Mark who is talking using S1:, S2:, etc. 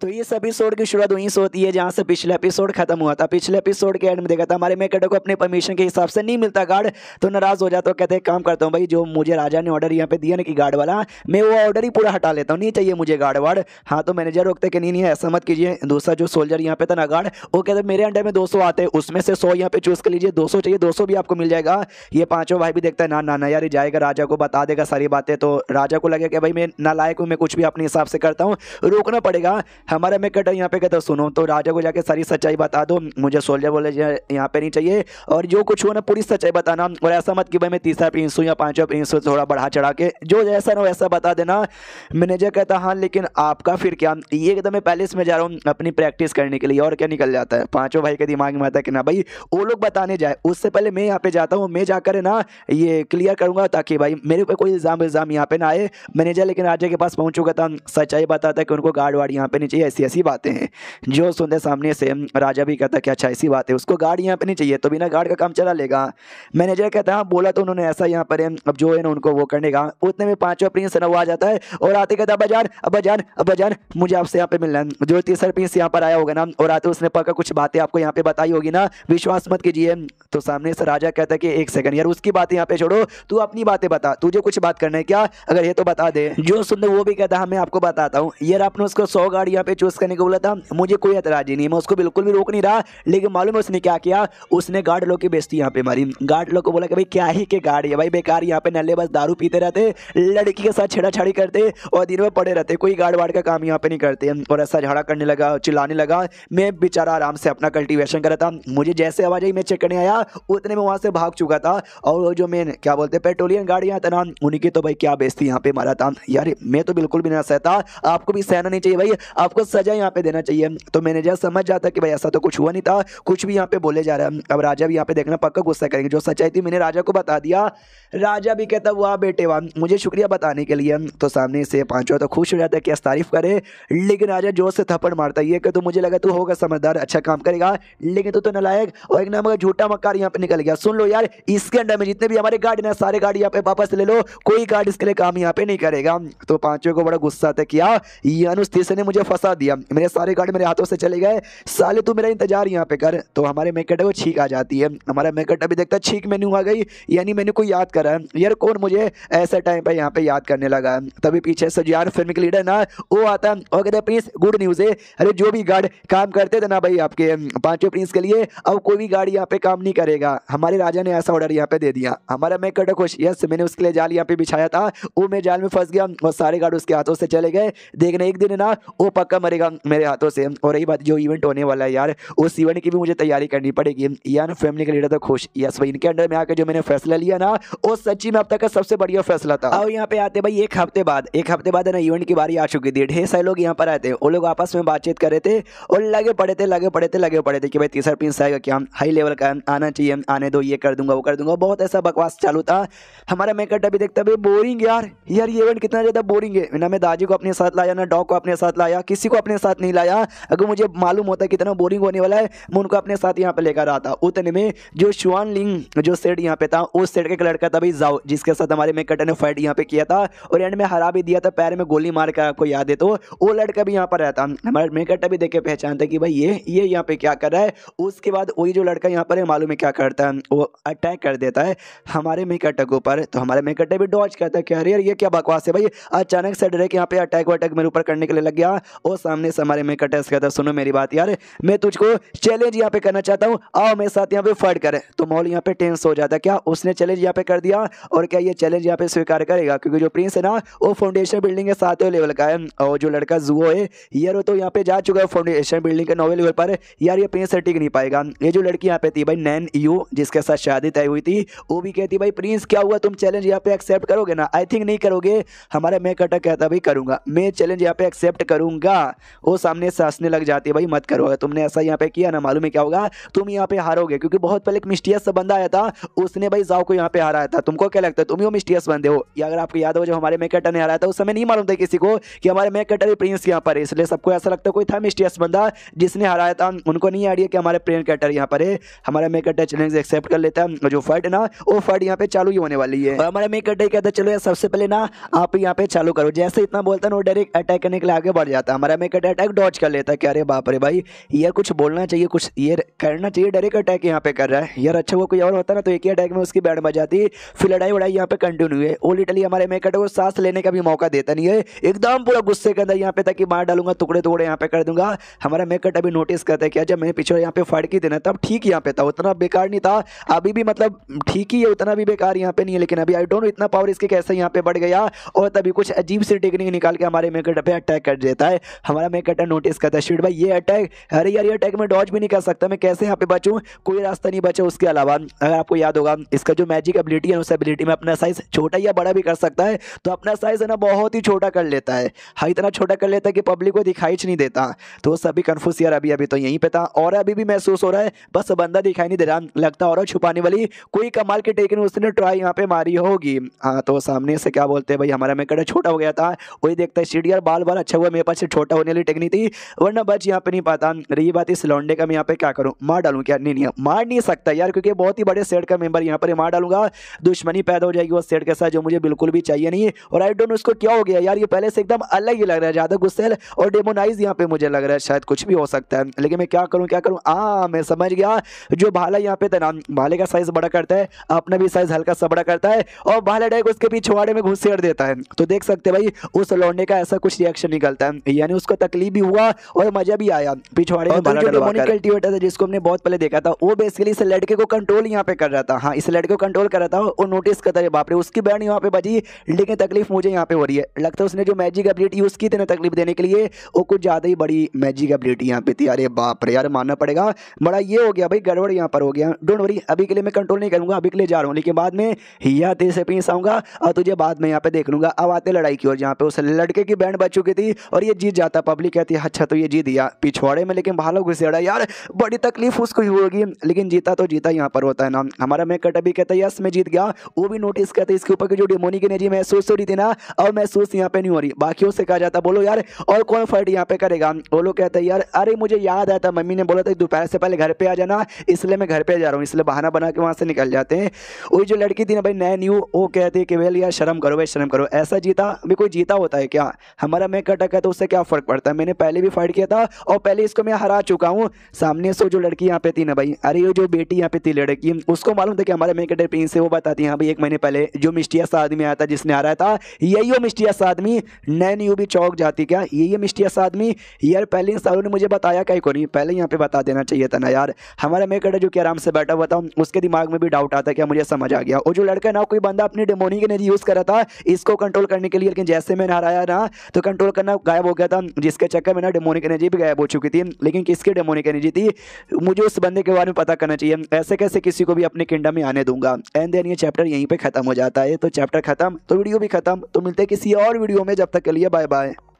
S1: तो इस एपिसोड की शुरुआत वहीं से होती है जहाँ से पिछले एपिसोड खत्म हुआ था पिछले एपिसोड के एंड में देखा था हमारे मेकेटर को अपने परमिशन के हिसाब से नहीं मिलता गार्ड तो नाराज़ हो जाता तो कहते हैं काम करता हूँ भाई जो मुझे राजा ने ऑर्डर यहाँ पे दिया ना कि गार्ड वाला मैं वो ऑर्डर ही पूरा हटा लेता हूँ नहीं चाहिए मुझे गार्ड वार्ड हाँ तो मैनेजर रोकते कि नहीं नहीं ऐसा मत कीजिए दूसरा जो सोल्जर यहाँ पे था ना गार्ड वो कहते मेरे अंडर में दो आते हैं उसमें से सौ यहाँ पे चूज़ कर लीजिए दो चाहिए दो भी आपको मिल जाएगा ये पाँचों भाई भी देखता है ना ना ना यार जाएगा राजा को बता देगा सारी बातें तो राजा को लगे कि भाई मैं ना लायक हूँ मैं कुछ भी अपने हिसाब से करता हूँ रोकना पड़ेगा हमारा में कटर यहाँ पे कहता सुनो तो राजा को जाके सारी सच्चाई बता दो मुझे सोल्जर बोले यहाँ पे नहीं चाहिए और जो कुछ हो ना पूरी सच्चाई बताना और ऐसा मत कि भाई मैं तीसरा प्रिंस हूँ या पाँचवा प्रिंस हूँ थोड़ा बढ़ा चढ़ा के जो जैसा ना वैसा बता देना मैनेजर कहता हाँ लेकिन आपका फिर क्या ये एकदम मैं पैलेस में जा रहा हूँ अपनी प्रैक्टिस करने के लिए और क्या निकल जाता है पाँचों भाई के दिमाग में आता है कि ना भाई वो लोग बताने जाए उससे पहले मैं यहाँ पे जाता हूँ मैं जाकर ना ये क्लियर करूँगा ताकि भाई मेरे ऊपर कोई इल्ज़ाम इल्ज़ाम यहाँ पे ना आए मैनेजर लेकिन राजा के पास पहुँच चुका था सच्चाई बताता है कि उनको गार्ड वार्ड यहाँ पे नहीं चाहिए ऐसी ऐसी बातें हैं जो सुनते सामने से राजा भी कहता कि अच्छा ऐसी बात है उसको गार्ड यहाँ पर नहीं चाहिए तो बिना गार्ड का काम चला लेगा मैनेजर कहता है हाँ, बोला तो उन्होंने ऐसा यहाँ पर अब जो है ना उनको वो करने का उतने में पाँचों प्रिंस ना वो आ जाता है और आते कहता बजान अबाजान अबाजान मुझे आपसे यहाँ पर मिलना जो तीसरा प्रिंस यहाँ पर आया होगा ना और आते उसने पक्का कुछ बातें आपको यहाँ पर बताई होगी ना विश्वास मत कीजिए तो सामने से राजा कहता है कि एक सेकंड यार उसकी बातें यहाँ पे छोड़ो तू अपनी बातें बता तुझे कुछ बात करना है क्या अगर ये तो बता दे जो सुन वो भी कहता है हाँ, मैं आपको बताता हूँ यार आपने उसको सौ गाड़ी जगह पे चूज़ करने को बोला था मुझे कोई एतराज़ी नहीं मैं उसको बिल्कुल भी रोक नहीं रहा लेकिन मालूम है उसने क्या किया उसने गार्ड लोग की बेजती यहाँ पे मारी गार्ड लोग को बोला कि भाई क्या ही के गार्ड है भाई बेकार यहाँ पे नल्ले बस दारू पीते रहते लड़की के साथ छेड़ाछाड़ी करते और दिन में पड़े रहते कोई गार्ड वार्ड का काम यहाँ पे नहीं करते और ऐसा झाड़ा करने लगा चिल्लाने लगा मैं बेचारा आराम से अपना कल्टिवेशन कर रहा था मुझे जैसे आवाज आई मैं चेक करने आया उतने में वहाँ से भाग चुका था और जो मैं क्या बोलते पेट्रोलियम गार्ड यहाँ था ना उनकी तो भाई क्या बेजती यहाँ पे मारा था यार मैं तो बिल्कुल भी ना सहता आपको भी सहना नहीं चाहिए भाई आप आपको सजा यहाँ पे देना चाहिए तो मैनेजर समझ जाता कि भाई ऐसा तो कुछ हुआ नहीं था कुछ भी यहाँ पे बोले जा रहा है अब राजा भी यहाँ पे देखना पक्का गुस्सा करेंगे जो सच्चाई थी मैंने राजा को बता दिया राजा भी कहता वाह बेटे वाह मुझे शुक्रिया बताने के लिए तो सामने से पाँचों तो खुश हो जाता है कि तारीफ करे लेकिन राजा जोर से थप्पड़ मारता ये कि तो मुझे लगा तू होगा समझदार अच्छा काम करेगा लेकिन तू तो नलायक और एक नाम का झूठा मक्कार यहाँ पे निकल गया सुन लो यार इसके अंदर में जितने भी हमारे गार्ड ना सारे गार्ड यहाँ पे वापस ले लो कोई गार्ड इसके लिए काम यहाँ पे नहीं करेगा तो पांचों को बड़ा गुस्सा था किया ये अनुज तीसरे ने मुझे फंसा फंसा दिया मेरे सारे कार्ड मेरे हाथों से चले गए साले तू मेरा इंतजार यहाँ पे कर तो हमारे मेकेट है वो छीक आ जाती है हमारा मेकेट अभी देखता है छीक मेन्यू आ गई यानी मैंने कोई याद करा यार कौन मुझे ऐसे टाइम पर यहाँ पे याद करने लगा तभी पीछे से यार फिल्म के लीडर ना वो आता और कहते प्रिंस गुड न्यूज़ है अरे जो भी गार्ड काम करते थे ना भाई आपके पाँचों प्रिंस के लिए अब कोई भी गार्ड यहाँ पे काम नहीं करेगा हमारे राजा ने ऐसा ऑर्डर यहाँ पे दे दिया हमारा मैं कटो खुश यस मैंने उसके लिए जाल यहाँ पे बिछाया था वो मैं जाल में फंस गया और सारे गार्ड उसके हाथों से चले गए देखने एक दिन ना वो पकड़ लड़का मरेगा मेरे हाथों से और रही बात जो इवेंट होने वाला है यार उस इवेंट की भी मुझे तैयारी करनी पड़ेगी यार फैमिली के लीडर तो खुश यस भाई इनके अंडर में आकर जो मैंने फैसला लिया ना वो सच्ची में अब तक का सबसे बढ़िया फैसला था और यहाँ पे आते भाई एक हफ्ते बाद एक हफ्ते बाद है ना इवेंट की बारी आ चुकी थी ढेर सारे लोग यहाँ पर आए थे वो लोग आपस में बातचीत कर रहे थे और लगे पड़े थे लगे पड़े थे लगे पड़े थे कि भाई तीसरा प्रिंस आएगा क्या हाई लेवल का आना चाहिए आने दो ये कर दूंगा वो कर दूंगा बहुत ऐसा बकवास चालू था हमारा मेकअप अभी देखता भाई बोरिंग यार यार ये इवेंट कितना ज़्यादा बोरिंग है ना मैं दाजी को अपने साथ लाया ना डॉग को अपने साथ लाया किसी किसी को अपने साथ नहीं लाया अगर मुझे मालूम होता कितना बोरिंग होने वाला है मैं उनको अपने साथ यहाँ पे लेकर आता उतने में जो शुआन लिंग जो सेट यहाँ पे था उस सेट के कलर का था भाई जाओ जिसके साथ हमारे मेकटर ने फाइट यहाँ पे किया था और एंड में हरा भी दिया था पैर में गोली मार कर आपको याद है तो वो लड़का भी यहाँ पर रहता हमारे मेकटर भी देख के पहचानता कि भाई ये ये यहाँ पे क्या कर रहा है उसके बाद वही जो लड़का यहाँ पर है मालूम है क्या करता है वो अटैक कर देता है हमारे मेकटर के ऊपर तो हमारे मेकटर भी डॉच करता है क्या अरे यार ये क्या बकवास है भाई अचानक से डरे के यहाँ पे अटैक वटैक मेरे ऊपर करने के लिए लग गया और सामने से हमारे में कटस कहता सुनो मेरी बात यार मैं तुझको चैलेंज यहाँ पे करना चाहता हूँ आओ मेरे साथ यहाँ पे फट कर तो मॉल यहाँ पे टेंस हो जाता है क्या उसने चैलेंज यहाँ पे कर दिया और क्या ये चैलेंज यहाँ पे स्वीकार करेगा क्योंकि जो प्रिंस है ना वो फाउंडेशन बिल्डिंग के सातवें लेवल का है और जो लड़का जुओ है यार वो तो यहाँ पे जा चुका है फाउंडेशन बिल्डिंग के नौवे लेवल पर यार ये प्रिंस टिक नहीं पाएगा ये जो लड़की यहाँ पे थी भाई नैन यू जिसके साथ शादी तय हुई थी वो भी कहती भाई प्रिंस क्या हुआ तुम चैलेंज यहाँ पे एक्सेप्ट करोगे ना आई थिंक नहीं करोगे हमारा मैं कटक कहता भाई करूंगा मैं चैलेंज यहाँ पे एक्सेप्ट करूंगा वो सामने से हंसने लग जाती है भाई मत करो तुमने ऐसा यहाँ पे किया ना मालूम है क्या होगा तुम यहाँ पे हारोगे क्योंकि बहुत पहले एक मिस्टियस बंदा आया था उसने भाई जाओ को यहाँ पे हराया था तुमको क्या लगता है तुम ही मिस्टियस बंदे हो या अगर आपको याद हो जब हमारे मेकटर ने हराया था उस समय नहीं मालूम था किसी को कि हमारे मेकटर प्रिंस यहाँ पर है इसलिए सबको ऐसा लगता है कोई था मिस्टियस बंदा जिसने हराया था उनको नहीं आइडिया कि हमारे प्रेम कैटर यहाँ पर है हमारा मेकटर चैलेंज एक्सेप्ट कर लेता है जो फर्ट ना वो फर्ट यहाँ पे चालू ही होने वाली है और हमारा मेकटर कहता है चलो यार सबसे पहले ना आप यहाँ पे चालू करो जैसे इतना बोलता है वो डायरेक्ट अटैक करने के लिए आगे बढ़ जाता है हमारा कट अटैक डॉच कर लेता है कि अरे बाप रे भाई ये कुछ बोलना चाहिए कुछ ये करना चाहिए डायरेक्ट अटैक यहाँ पे कर रहा है यार अच्छा वो कोई और होता ना तो एक ही अटैक में उसकी बैट बच जाती फिर लड़ाई वड़ाई यहाँ पे कंटिन्यू है ओ लिटली हमारे मेक अटैक को सांस लेने का भी मौका देता नहीं है एकदम पूरा गुस्से के अंदर यहाँ पे ताकि मार डालूंगा टुकड़े टुकड़े यहाँ पे कर दूंगा हमारा मेक अटैक भी नोटिस करता है कि अच्छा मैंने पिछड़ा यहाँ पे फाड़ के देना था ठीक यहाँ पे था उतना बेकार नहीं था अभी भी मतलब ठीक ही है उतना भी बेकार यहाँ पे नहीं है लेकिन अभी आई डोंट नो इतना पावर इसके कैसे यहाँ पे बढ़ गया और तभी कुछ अजीब सी टेक्निक निकाल के हमारे मेक पे अटैक कर देता है हमारा मेक अटैक नोटिस करता है शिट भाई ये अटैक अरे यार ये अटैक में डॉज भी नहीं कर सकता मैं कैसे यहाँ पे बचूँ कोई रास्ता नहीं बचा उसके अलावा अगर आपको याद होगा इसका जो मैजिक एबिलिटी है उस एबिलिटी में अपना साइज छोटा या बड़ा भी कर सकता है तो अपना साइज है ना बहुत ही छोटा कर लेता है हाँ इतना छोटा कर लेता है कि पब्लिक को दिखाई नहीं देता तो सभी कन्फ्यूज यार अभी अभी तो यहीं पे था और अभी भी महसूस हो रहा है बस बंदा दिखाई नहीं दे रहा लगता और छुपाने वाली कोई कमाल की टेकन उसने ट्राई यहाँ पे मारी होगी हाँ तो सामने से क्या बोलते हैं भाई हमारा मेकअट छोटा हो गया था वही देखता है शीट यार बाल बाल अच्छा हुआ मेरे पास से छोटा छोटा होने वाली टेक्निक थी वरना बच यहाँ पे नहीं पाता रही बात इस लौंडे का मैं यहाँ पे क्या करूँ मार डालूँ क्या नहीं नहीं मार नहीं सकता यार क्योंकि बहुत ही बड़े सेट का मेंबर यहाँ पर मार डालूंगा दुश्मनी पैदा हो जाएगी वो सेट के साथ जो मुझे बिल्कुल भी चाहिए नहीं और आई डोंट उसको क्या हो गया यार ये पहले से एकदम अलग ही लग रहा है ज़्यादा गुस्सेल और डेमोनाइज यहाँ पे मुझे लग रहा है शायद कुछ भी हो सकता है लेकिन मैं क्या करूँ क्या करूँ हाँ मैं समझ गया जो भाला यहाँ पे तनाम भाले का साइज़ बड़ा करता है अपना भी साइज़ हल्का सा बड़ा करता है और भाला डायरेक्ट उसके पीछे वाड़े में घुसेड़ देता है तो देख सकते भाई उस लौंडे का ऐसा कुछ रिएक्शन निकलता है यानी यानी उसको तकलीफ भी हुआ और मजा भी आया पिछवाड़े में कल्टीवेटर था जिसको हमने बहुत पहले देखा था वो बेसिकली इस लड़के को कंट्रोल यहाँ पे कर रहा था हाँ इस लड़के को कंट्रोल कर रहा था और नोटिस करता है बापरे उसकी बैंड यहाँ पे बजी लेकिन तकलीफ मुझे यहाँ पे हो रही है लगता है उसने जो मैजिक एबिलिटी यूज़ की थी ना तकलीफ देने के लिए वो कुछ ज़्यादा ही बड़ी मैजिक एबिलिटी यहाँ पे थी अरे बाप रे यार मानना पड़ेगा बड़ा ये हो गया भाई गड़बड़ यहाँ पर हो गया डोंट वरी अभी के लिए मैं कंट्रोल नहीं करूँगा अभी के लिए जा रहा हूँ लेकिन बाद में या तेज से पीस आऊँगा और तुझे बाद में यहाँ पे देख लूँगा अब आते लड़ाई की और जहाँ पे उस लड़के की बैंड बच चुकी थी और ये जीत जाता है पब्लिक कहती है अच्छा तो ये जीत गया पिछवाड़े में लेकिन भालो घुसे रहा यार बड़ी तकलीफ उसको ही होगी लेकिन जीता तो जीता यहाँ पर होता है ना हमारा मैं कटा भी कहता है यस मैं जीत गया वो भी नोटिस कहते है इसके ऊपर की जो डिमोनी की एनर्जी महसूस हो रही थी ना अब महसूस यहाँ पे नहीं हो रही बाकी उससे कहा जाता बोलो यार और कौन फाइट यहाँ पे करेगा वो लोग कहते हैं यार अरे मुझे याद आता मम्मी ने बोला था दोपहर से पहले घर पर आ जाना इसलिए मैं घर पर जा रहा हूँ इसलिए बहाना बना के वहाँ से निकल जाते हैं वही जो लड़की थी ना भाई नए न्यू वो कहती है कि भैया यार शर्म करो भाई शर्म करो ऐसा जीता भी कोई जीता होता है क्या हमारा मैं है तो उससे क्या फर्क पड़ता है मैंने पहले भी फाइट किया था और पहले इसको मैं हरा चुका हूँ सामने से जो लड़की यहाँ पे थी ना भाई अरे जो बेटी यहाँ पे थी लड़की उसको मालूम था कि हमारे मेकेटर प्रिंस है वो बताती है हाँ भाई एक महीने पहले जो मिस्टियस आदमी आया था जिसने आ रहा था यही वो मिस्टियस आदमी नैन यू भी चौक जाती क्या यही मिस्टियस आदमी यार पहले इन सालों ने मुझे बताया कहीं को नहीं पहले यहाँ पे बता देना चाहिए था ना यार हमारा मेकेटर जो कि आराम से बैठा हुआ था उसके दिमाग में भी डाउट आता क्या मुझे समझ आ गया और जो लड़का ना कोई बंदा अपनी डेमोनी के नहीं यूज़ कर रहा था इसको कंट्रोल करने के लिए लेकिन जैसे मैंने हराया ना तो कंट्रोल करना गायब हो गया था जिसके चक्कर में ना डेमोनिक एनर्जी भी गायब हो चुकी थी लेकिन किसकी डेमोनिक एनर्जी थी मुझे उस बंदे के बारे में पता करना चाहिए ऐसे कैसे किसी को भी अपने किंगडम में आने दूंगा एंड देन ये चैप्टर यहीं पर खत्म हो जाता है तो चैप्टर खत्म तो वीडियो भी खत्म तो मिलते किसी और वीडियो में जब तक के लिए बाय बाय